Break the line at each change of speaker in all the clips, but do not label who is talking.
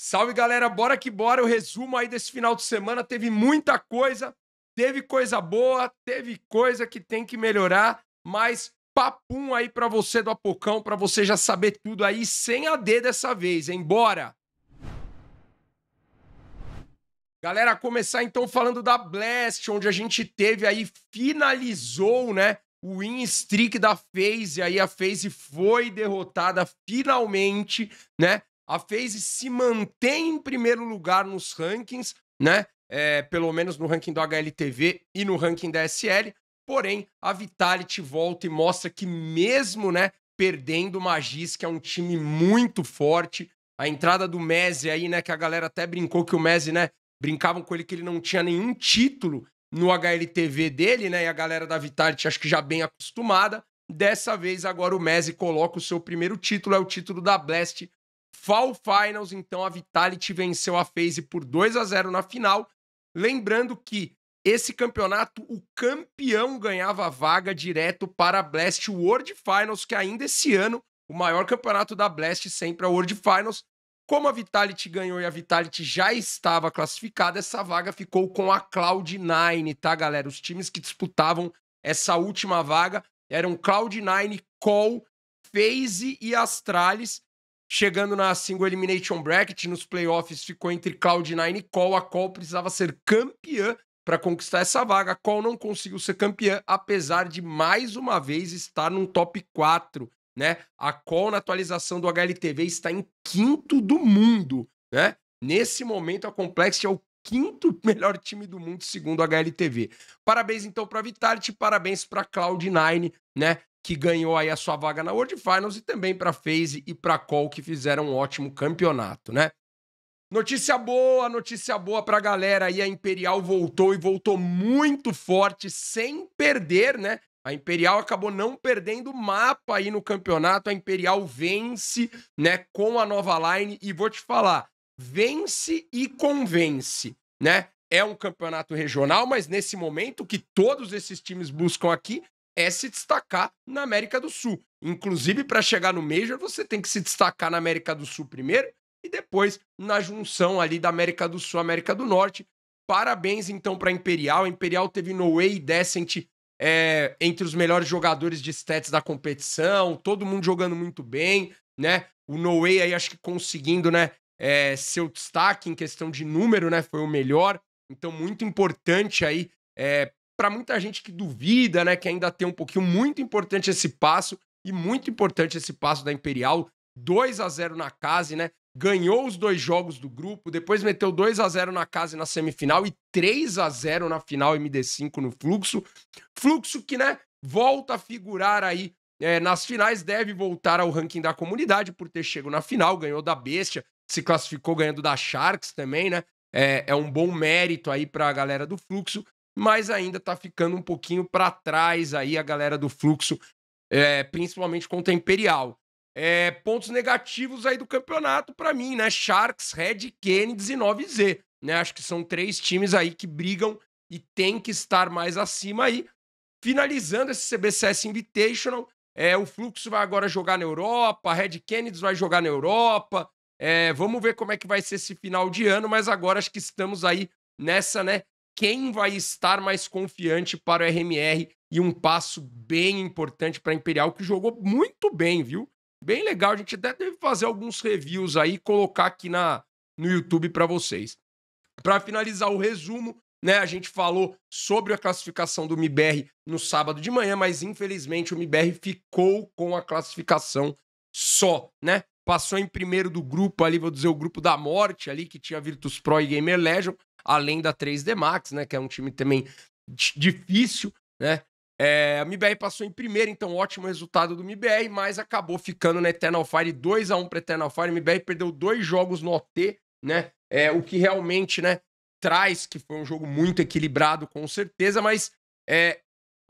Salve galera, bora que bora. O resumo aí desse final de semana teve muita coisa, teve coisa boa, teve coisa que tem que melhorar, mas papum aí para você do Apocão, para você já saber tudo aí sem AD dessa vez, hein? Bora! Galera, começar então falando da Blast, onde a gente teve aí, finalizou, né? o win streak da FaZe, aí a FaZe foi derrotada finalmente, né? a FaZe se mantém em primeiro lugar nos rankings, né? É, pelo menos no ranking do HLTV e no ranking da SL. Porém, a Vitality volta e mostra que mesmo, né, perdendo o Magis, que é um time muito forte, a entrada do Messi aí, né, que a galera até brincou que o Messi, né, brincavam com ele que ele não tinha nenhum título no HLTV dele, né, e a galera da Vitality acho que já bem acostumada. Dessa vez agora o Messi coloca o seu primeiro título, é o título da Blast Fall Finals, então a Vitality venceu a FaZe por 2 a 0 na final. Lembrando que esse campeonato, o campeão ganhava a vaga direto para a Blast World Finals, que ainda esse ano, o maior campeonato da Blast sempre é o World Finals. Como a Vitality ganhou e a Vitality já estava classificada, essa vaga ficou com a Cloud9, tá, galera? Os times que disputavam essa última vaga eram Cloud9, Call, FaZe e Astralis. Chegando na single elimination bracket, nos playoffs ficou entre Cloud9 e Call. A Call precisava ser campeã para conquistar essa vaga. A Call não conseguiu ser campeã, apesar de mais uma vez estar num top 4, né? A Call na atualização do HLTV está em quinto do mundo, né? Nesse momento a Complex é o quinto melhor time do mundo segundo a HLTV. Parabéns então para Vitality, parabéns para Cloud9, né? que ganhou aí a sua vaga na World Finals, e também para FaZe e para Call, que fizeram um ótimo campeonato, né? Notícia boa, notícia boa pra galera aí. A Imperial voltou e voltou muito forte, sem perder, né? A Imperial acabou não perdendo mapa aí no campeonato. A Imperial vence, né, com a nova line. E vou te falar, vence e convence, né? É um campeonato regional, mas nesse momento que todos esses times buscam aqui é se destacar na América do Sul. Inclusive, para chegar no Major, você tem que se destacar na América do Sul primeiro e depois na junção ali da América do Sul, América do Norte. Parabéns então para Imperial. A Imperial teve Noé e Decent é, entre os melhores jogadores de stats da competição, todo mundo jogando muito bem, né? O Noé aí acho que conseguindo, né, é, seu destaque em questão de número, né? Foi o melhor. Então, muito importante aí é, para muita gente que duvida, né, que ainda tem um pouquinho, muito importante esse passo e muito importante esse passo da Imperial, 2 a 0 na casa, né? Ganhou os dois jogos do grupo, depois meteu 2 a 0 na casa na semifinal e 3 a 0 na final MD5 no fluxo. Fluxo que, né, volta a figurar aí é, nas finais, deve voltar ao ranking da comunidade por ter chegado na final, ganhou da Bestia, se classificou ganhando da Sharks também, né? É, é um bom mérito aí para a galera do fluxo mas ainda está ficando um pouquinho para trás aí a galera do fluxo, é, principalmente contra a Imperial. É, pontos negativos aí do campeonato para mim, né? Sharks, Red, e 9 z Né? Acho que são três times aí que brigam e tem que estar mais acima aí. Finalizando esse CBCS Invitational, é, o Fluxo vai agora jogar na Europa, a Red Kennedy vai jogar na Europa. É, vamos ver como é que vai ser esse final de ano, mas agora acho que estamos aí nessa, né? quem vai estar mais confiante para o RMR e um passo bem importante para a Imperial, que jogou muito bem, viu? Bem legal, a gente até deve fazer alguns reviews aí e colocar aqui na, no YouTube para vocês. Para finalizar o resumo, né, a gente falou sobre a classificação do MIBR no sábado de manhã, mas infelizmente o MIBR ficou com a classificação só, né? Passou em primeiro do grupo ali, vou dizer, o grupo da morte ali, que tinha Virtus Pro e Gamer Legion, além da 3D Max, né? Que é um time também difícil, né? É, a MBR passou em primeiro, então ótimo resultado do MBR, mas acabou ficando na Eternal Fire 2 a 1 para Eternal Fire. A MBR perdeu dois jogos no OT, né? É, o que realmente, né, traz que foi um jogo muito equilibrado, com certeza, mas é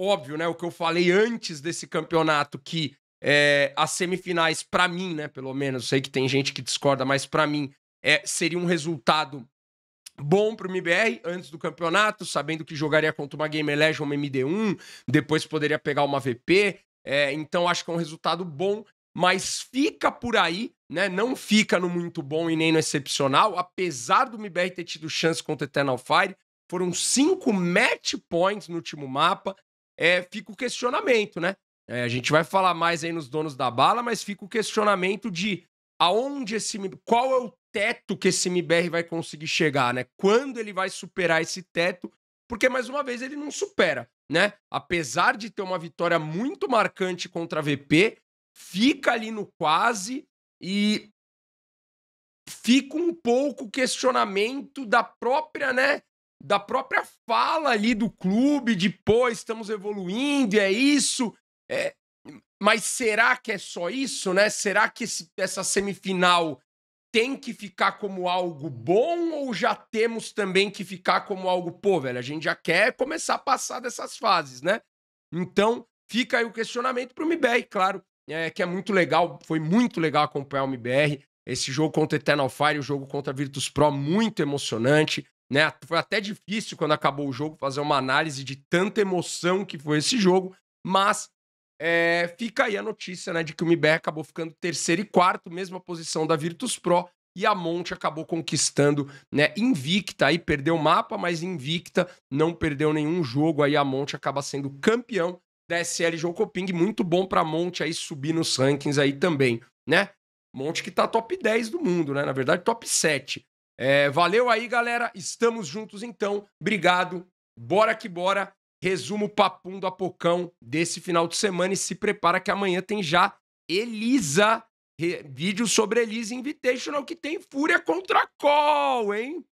óbvio, né, o que eu falei antes desse campeonato que é, as semifinais para mim, né, pelo menos, sei que tem gente que discorda, mas para mim é, seria um resultado bom para o MBR antes do campeonato, sabendo que jogaria contra uma Game Legend, uma MD1, depois poderia pegar uma VP. É, então acho que é um resultado bom, mas fica por aí, né? Não fica no muito bom e nem no excepcional, apesar do MBR ter tido chance contra Eternal Fire. Foram cinco match points no último mapa. É, fica o questionamento, né? É, a gente vai falar mais aí nos donos da bala, mas fica o questionamento de aonde esse qual é o teto que esse MBR vai conseguir chegar, né? Quando ele vai superar esse teto, porque mais uma vez ele não supera, né? Apesar de ter uma vitória muito marcante contra a VP, fica ali no quase e fica um pouco questionamento da própria, né? Da própria fala ali do clube, de pô, estamos evoluindo, é isso. É... Mas será que é só isso, né? Será que esse, essa semifinal tem que ficar como algo bom ou já temos também que ficar como algo, pô, velho, a gente já quer começar a passar dessas fases, né? Então, fica aí o questionamento para o MBR, claro, é, que é muito legal, foi muito legal acompanhar o MBR. Esse jogo contra Eternal Fire, o jogo contra Virtus Pro, muito emocionante, né? Foi até difícil quando acabou o jogo fazer uma análise de tanta emoção que foi esse jogo, mas é, fica aí a notícia né, de que o MBR acabou ficando terceiro e quarto, mesma posição da Virtus Pro, e a Monte acabou conquistando, né, invicta aí, perdeu o mapa, mas invicta, não perdeu nenhum jogo, aí a Monte acaba sendo campeão da SL Jocoping, muito bom para Monte aí subir nos rankings aí também, né? Monte que tá top 10 do mundo, né? Na verdade, top 7. É, valeu aí, galera. Estamos juntos então. Obrigado. Bora que bora resumo papum do Apocão desse final de semana e se prepara que amanhã tem já Elisa, vídeo sobre Elisa Invitational que tem fúria contra Col, hein?